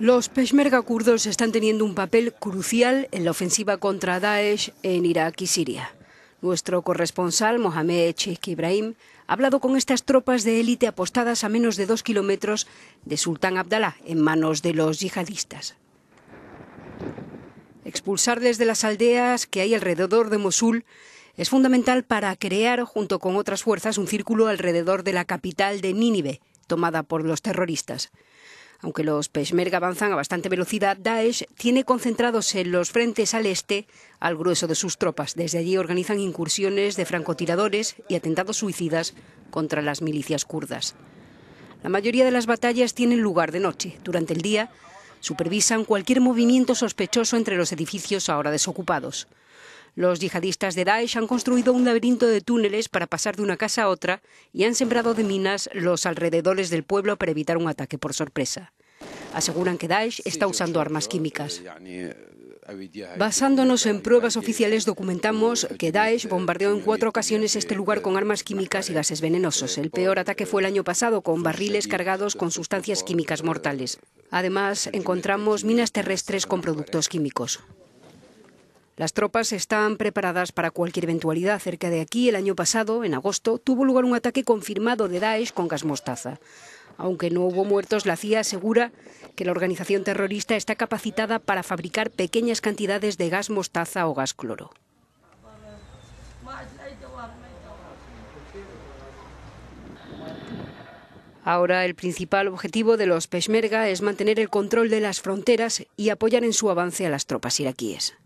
Los peshmerga kurdos están teniendo un papel crucial en la ofensiva contra Daesh en Irak y Siria. Nuestro corresponsal, Mohamed Sheikh Ibrahim, ha hablado con estas tropas de élite apostadas a menos de dos kilómetros de Sultán Abdalá, en manos de los yihadistas. Expulsar desde las aldeas que hay alrededor de Mosul es fundamental para crear, junto con otras fuerzas, un círculo alrededor de la capital de Nínive, tomada por los terroristas. Aunque los peshmerga avanzan a bastante velocidad, Daesh tiene concentrados en los frentes al este al grueso de sus tropas. Desde allí organizan incursiones de francotiradores y atentados suicidas contra las milicias kurdas. La mayoría de las batallas tienen lugar de noche. Durante el día supervisan cualquier movimiento sospechoso entre los edificios ahora desocupados. Los yihadistas de Daesh han construido un laberinto de túneles para pasar de una casa a otra y han sembrado de minas los alrededores del pueblo para evitar un ataque por sorpresa. Aseguran que Daesh está usando armas químicas. Basándonos en pruebas oficiales, documentamos que Daesh bombardeó en cuatro ocasiones este lugar con armas químicas y gases venenosos. El peor ataque fue el año pasado, con barriles cargados con sustancias químicas mortales. Además, encontramos minas terrestres con productos químicos. Las tropas están preparadas para cualquier eventualidad. Cerca de aquí, el año pasado, en agosto, tuvo lugar un ataque confirmado de Daesh con gas mostaza. Aunque no hubo muertos, la CIA asegura que la organización terrorista está capacitada para fabricar pequeñas cantidades de gas mostaza o gas cloro. Ahora el principal objetivo de los Peshmerga es mantener el control de las fronteras y apoyar en su avance a las tropas iraquíes.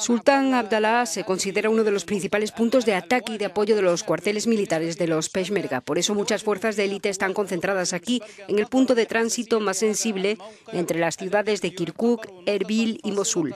Sultán Abdallah se considera uno de los principales puntos de ataque y de apoyo de los cuarteles militares de los Peshmerga. Por eso muchas fuerzas de élite están concentradas aquí, en el punto de tránsito más sensible entre las ciudades de Kirkuk, Erbil y Mosul.